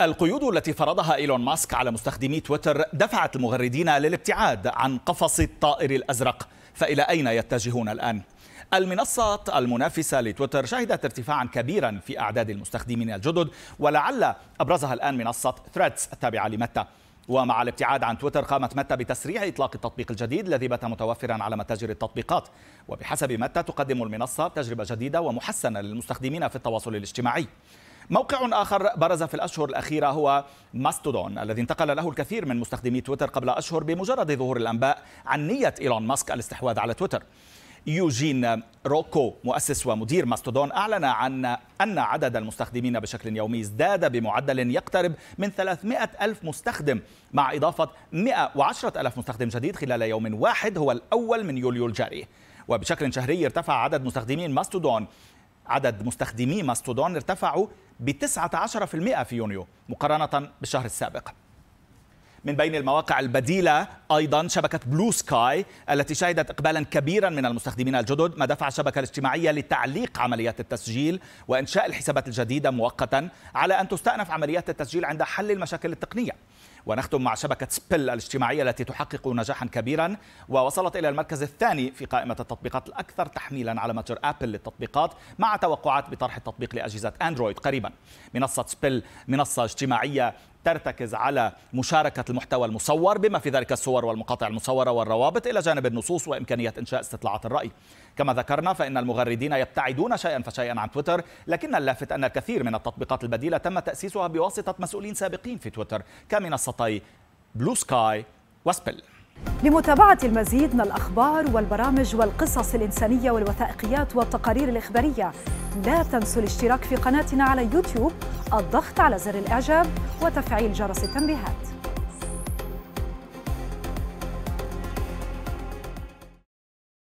القيود التي فرضها إيلون ماسك على مستخدمي تويتر دفعت المغردين للابتعاد عن قفص الطائر الأزرق فإلى أين يتجهون الآن؟ المنصات المنافسة لتويتر شهدت ارتفاعا كبيرا في أعداد المستخدمين الجدد ولعل أبرزها الآن منصة ثريدز التابعة لمتى ومع الابتعاد عن تويتر قامت متى بتسريع إطلاق التطبيق الجديد الذي بات متوفرا على متاجر التطبيقات وبحسب متى تقدم المنصة تجربة جديدة ومحسنة للمستخدمين في التواصل الاجتماعي موقع آخر برز في الأشهر الأخيرة هو ماستودون الذي انتقل له الكثير من مستخدمي تويتر قبل أشهر بمجرد ظهور الأنباء عن نية إيلون ماسك الاستحواذ على تويتر يوجين روكو مؤسس ومدير ماستودون أعلن عن أن عدد المستخدمين بشكل يومي ازداد بمعدل يقترب من 300 ألف مستخدم مع إضافة 110 ألف مستخدم جديد خلال يوم واحد هو الأول من يوليو الجاري وبشكل شهري ارتفع عدد مستخدمين ماستودون عدد مستخدمي ماستودون ارتفعوا ب 19% في يونيو مقارنة بالشهر السابق من بين المواقع البديلة أيضا شبكة بلو سكاي التي شهدت إقبالا كبيرا من المستخدمين الجدد ما دفع الشبكة الاجتماعية لتعليق عمليات التسجيل وإنشاء الحسابات الجديدة مؤقتا على أن تستأنف عمليات التسجيل عند حل المشاكل التقنية ونختم مع شبكة سبل الاجتماعية التي تحقق نجاحا كبيرا ووصلت إلى المركز الثاني في قائمة التطبيقات الأكثر تحميلا على متجر أبل للتطبيقات مع توقعات بطرح التطبيق لأجهزة أندرويد قريبا منصة سبل منصة اجتماعية ترتكز على مشاركة المحتوى المصور بما في ذلك الصور والمقاطع المصورة والروابط إلى جانب النصوص وإمكانية إنشاء استطلاعات الرأي كما ذكرنا فإن المغردين يبتعدون شيئا فشيئا عن تويتر لكن اللافت أن الكثير من التطبيقات البديلة تم تأسيسها بواسطة مسؤولين سابقين في تويتر كمنصة منصتي بلو سكاي وسبل لمتابعة المزيد من الأخبار والبرامج والقصص الإنسانية والوثائقيات والتقارير الإخبارية لا تنسوا الاشتراك في قناتنا على يوتيوب الضغط على زر الإعجاب وتفعيل جرس التنبيهات